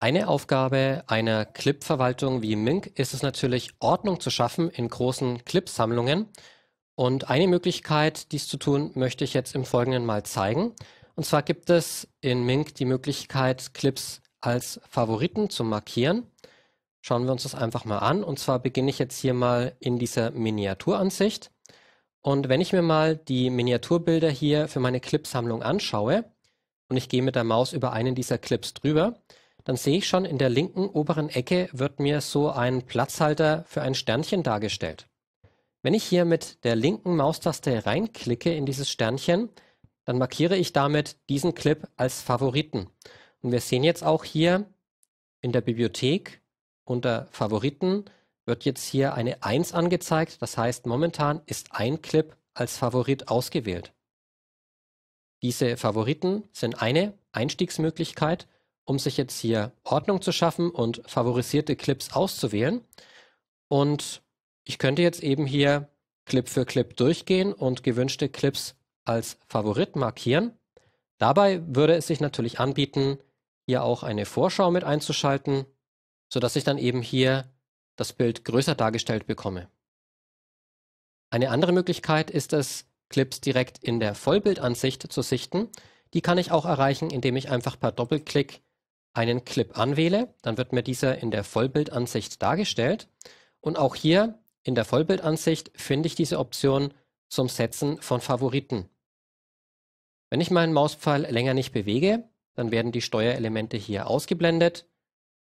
Eine Aufgabe einer Clip-Verwaltung wie Mink ist es natürlich, Ordnung zu schaffen in großen Clip-Sammlungen. Und eine Möglichkeit, dies zu tun, möchte ich jetzt im Folgenden mal zeigen. Und zwar gibt es in Mink die Möglichkeit, Clips als Favoriten zu markieren. Schauen wir uns das einfach mal an. Und zwar beginne ich jetzt hier mal in dieser Miniaturansicht. Und wenn ich mir mal die Miniaturbilder hier für meine Clipsammlung anschaue und ich gehe mit der Maus über einen dieser Clips drüber, dann sehe ich schon, in der linken oberen Ecke wird mir so ein Platzhalter für ein Sternchen dargestellt. Wenn ich hier mit der linken Maustaste reinklicke in dieses Sternchen, dann markiere ich damit diesen Clip als Favoriten. Und wir sehen jetzt auch hier in der Bibliothek unter Favoriten wird jetzt hier eine 1 angezeigt. Das heißt, momentan ist ein Clip als Favorit ausgewählt. Diese Favoriten sind eine Einstiegsmöglichkeit um sich jetzt hier Ordnung zu schaffen und favorisierte Clips auszuwählen. Und ich könnte jetzt eben hier Clip für Clip durchgehen und gewünschte Clips als Favorit markieren. Dabei würde es sich natürlich anbieten, hier auch eine Vorschau mit einzuschalten, sodass ich dann eben hier das Bild größer dargestellt bekomme. Eine andere Möglichkeit ist es, Clips direkt in der Vollbildansicht zu sichten. Die kann ich auch erreichen, indem ich einfach per Doppelklick einen Clip anwähle, dann wird mir dieser in der Vollbildansicht dargestellt. Und auch hier in der Vollbildansicht finde ich diese Option zum Setzen von Favoriten. Wenn ich meinen Mauspfeil länger nicht bewege, dann werden die Steuerelemente hier ausgeblendet.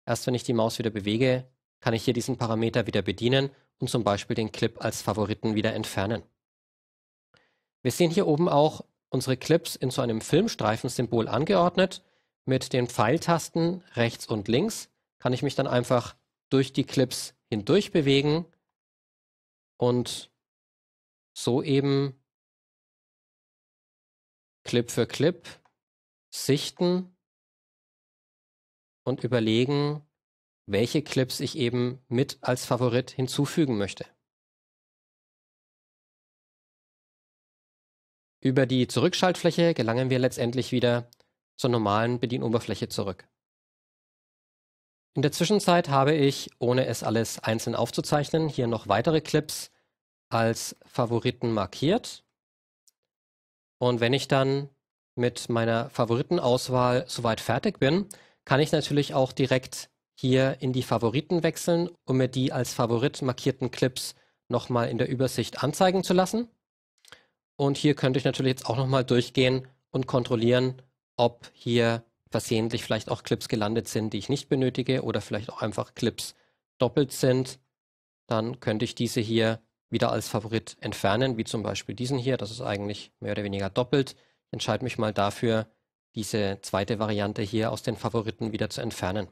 Erst wenn ich die Maus wieder bewege, kann ich hier diesen Parameter wieder bedienen und zum Beispiel den Clip als Favoriten wieder entfernen. Wir sehen hier oben auch unsere Clips in so einem Filmstreifensymbol angeordnet. Mit den Pfeiltasten rechts und links kann ich mich dann einfach durch die Clips hindurch bewegen und so eben Clip für Clip sichten und überlegen, welche Clips ich eben mit als Favorit hinzufügen möchte. Über die Zurückschaltfläche gelangen wir letztendlich wieder zur normalen Bedienoberfläche zurück. In der Zwischenzeit habe ich, ohne es alles einzeln aufzuzeichnen, hier noch weitere Clips als Favoriten markiert. Und wenn ich dann mit meiner Favoritenauswahl soweit fertig bin, kann ich natürlich auch direkt hier in die Favoriten wechseln, um mir die als Favorit markierten Clips nochmal in der Übersicht anzeigen zu lassen. Und hier könnte ich natürlich jetzt auch nochmal durchgehen und kontrollieren, ob hier versehentlich vielleicht auch Clips gelandet sind, die ich nicht benötige oder vielleicht auch einfach Clips doppelt sind. Dann könnte ich diese hier wieder als Favorit entfernen, wie zum Beispiel diesen hier. Das ist eigentlich mehr oder weniger doppelt. Ich entscheide mich mal dafür, diese zweite Variante hier aus den Favoriten wieder zu entfernen.